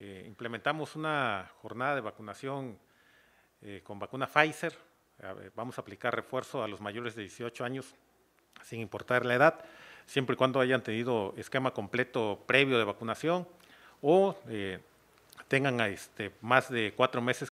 Eh, implementamos una jornada de vacunación eh, con vacuna Pfizer. vamos a aplicar refuerzo a los mayores de 18 años, sin importar la edad, siempre y cuando hayan tenido esquema completo previo de vacunación o eh, tengan este, más de cuatro meses